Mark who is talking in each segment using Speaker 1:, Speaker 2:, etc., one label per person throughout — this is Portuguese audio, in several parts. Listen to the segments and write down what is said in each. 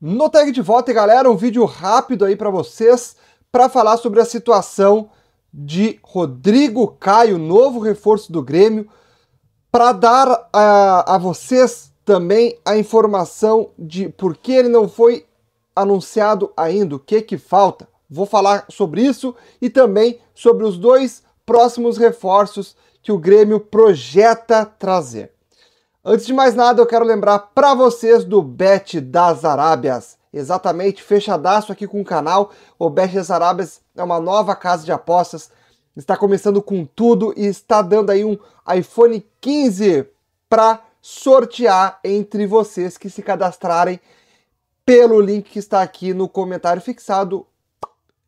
Speaker 1: No tag de volta, galera, um vídeo rápido aí para vocês para falar sobre a situação de Rodrigo Caio, novo reforço do Grêmio, para dar a, a vocês também a informação de por que ele não foi anunciado ainda, o que que falta. Vou falar sobre isso e também sobre os dois próximos reforços que o Grêmio projeta trazer. Antes de mais nada, eu quero lembrar para vocês do Bet das Arábias. Exatamente, fechadaço aqui com o canal. O Bet das Arábias é uma nova casa de apostas. Está começando com tudo e está dando aí um iPhone 15 para sortear entre vocês que se cadastrarem pelo link que está aqui no comentário fixado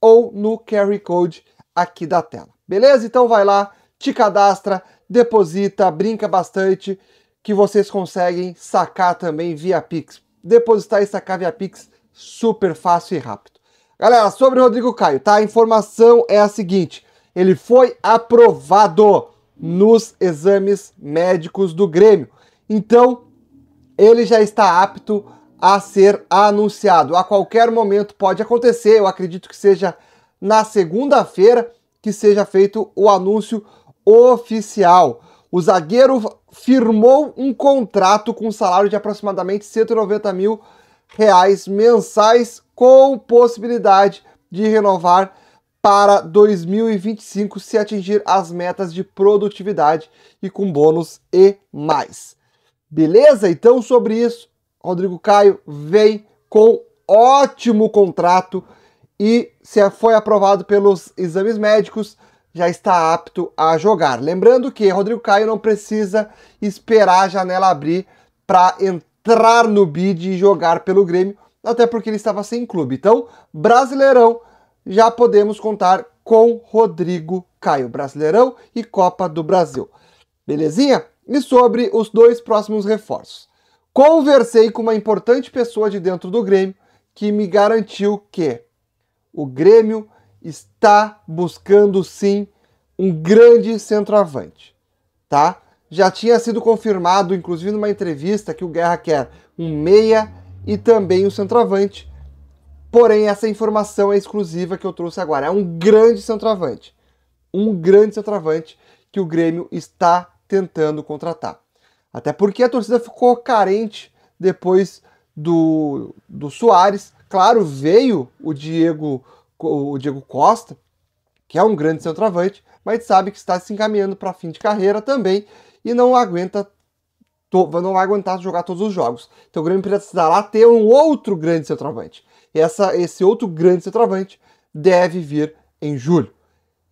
Speaker 1: ou no QR Code aqui da tela. Beleza? Então vai lá, te cadastra, deposita, brinca bastante que vocês conseguem sacar também via Pix. Depositar e sacar via Pix, super fácil e rápido. Galera, sobre o Rodrigo Caio, tá? A informação é a seguinte: ele foi aprovado nos exames médicos do Grêmio. Então, ele já está apto a ser anunciado. A qualquer momento pode acontecer, eu acredito que seja na segunda-feira que seja feito o anúncio oficial o zagueiro firmou um contrato com um salário de aproximadamente 190 mil reais mensais, com possibilidade de renovar para 2025 se atingir as metas de produtividade e com bônus e mais. Beleza? Então, sobre isso, Rodrigo Caio vem com ótimo contrato e se é, foi aprovado pelos exames médicos já está apto a jogar. Lembrando que Rodrigo Caio não precisa esperar a janela abrir para entrar no bid e jogar pelo Grêmio, até porque ele estava sem clube. Então, Brasileirão, já podemos contar com Rodrigo Caio, Brasileirão e Copa do Brasil. Belezinha? E sobre os dois próximos reforços. Conversei com uma importante pessoa de dentro do Grêmio que me garantiu que o Grêmio está buscando sim um grande centroavante, tá? Já tinha sido confirmado, inclusive numa entrevista, que o Guerra quer um meia e também um centroavante. Porém, essa informação é exclusiva que eu trouxe agora. É um grande centroavante. Um grande centroavante que o Grêmio está tentando contratar. Até porque a torcida ficou carente depois do, do Soares. Claro, veio o Diego o Diego Costa, que é um grande centroavante, mas sabe que está se encaminhando para fim de carreira também e não aguenta não vai aguentar jogar todos os jogos. Então o Grêmio precisará ter um outro grande centroavante. Essa, esse outro grande centroavante deve vir em julho.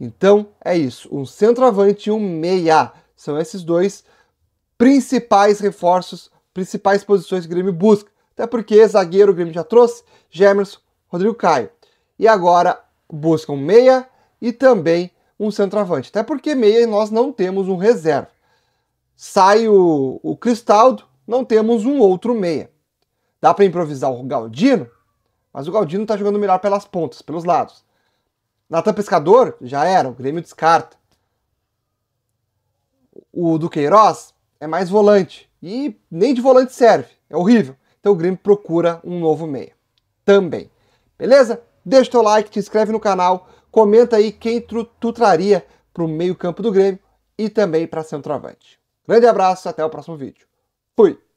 Speaker 1: Então é isso, um centroavante e um meia. São esses dois principais reforços, principais posições que o Grêmio busca. Até porque zagueiro o Grêmio já trouxe, Gemerson, Rodrigo Caio e agora buscam meia e também um centroavante. Até porque meia nós não temos um reserva. Sai o, o Cristaldo, não temos um outro meia. Dá para improvisar o Galdino, mas o Galdino está jogando melhor pelas pontas, pelos lados. Natan Pescador já era, o Grêmio descarta. O Duqueiroz é mais volante e nem de volante serve, é horrível. Então o Grêmio procura um novo meia também. Beleza? Deixa teu like, te inscreve no canal, comenta aí quem tu, tu traria para o meio campo do Grêmio e também para centroavante. Grande abraço, até o próximo vídeo. Fui!